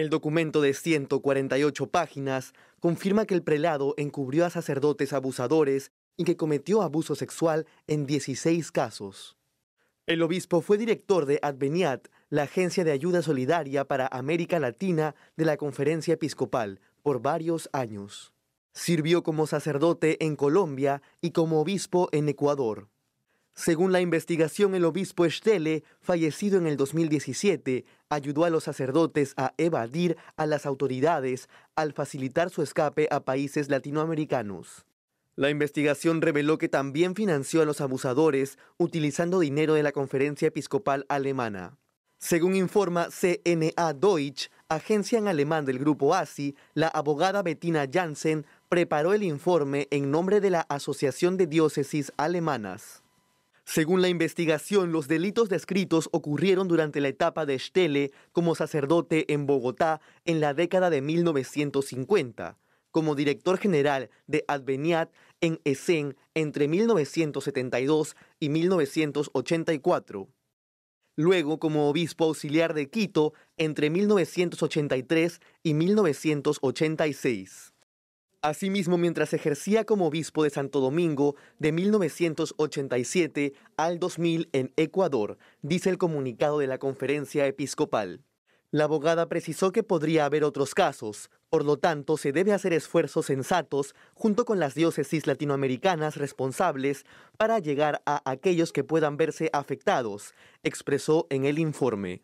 El documento de 148 páginas confirma que el prelado encubrió a sacerdotes abusadores y que cometió abuso sexual en 16 casos. El obispo fue director de Adveniat, la agencia de ayuda solidaria para América Latina de la Conferencia Episcopal, por varios años. Sirvió como sacerdote en Colombia y como obispo en Ecuador. Según la investigación, el obispo stelle fallecido en el 2017, ayudó a los sacerdotes a evadir a las autoridades al facilitar su escape a países latinoamericanos. La investigación reveló que también financió a los abusadores utilizando dinero de la Conferencia Episcopal Alemana. Según informa CNA Deutsch, agencia en alemán del grupo ASI, la abogada Bettina Janssen preparó el informe en nombre de la Asociación de Diócesis Alemanas. Según la investigación, los delitos descritos ocurrieron durante la etapa de Stele como sacerdote en Bogotá en la década de 1950, como director general de Adveniat en Essen entre 1972 y 1984, luego como obispo auxiliar de Quito entre 1983 y 1986. Asimismo, mientras ejercía como obispo de Santo Domingo de 1987 al 2000 en Ecuador, dice el comunicado de la conferencia episcopal. La abogada precisó que podría haber otros casos, por lo tanto se debe hacer esfuerzos sensatos junto con las diócesis latinoamericanas responsables para llegar a aquellos que puedan verse afectados, expresó en el informe.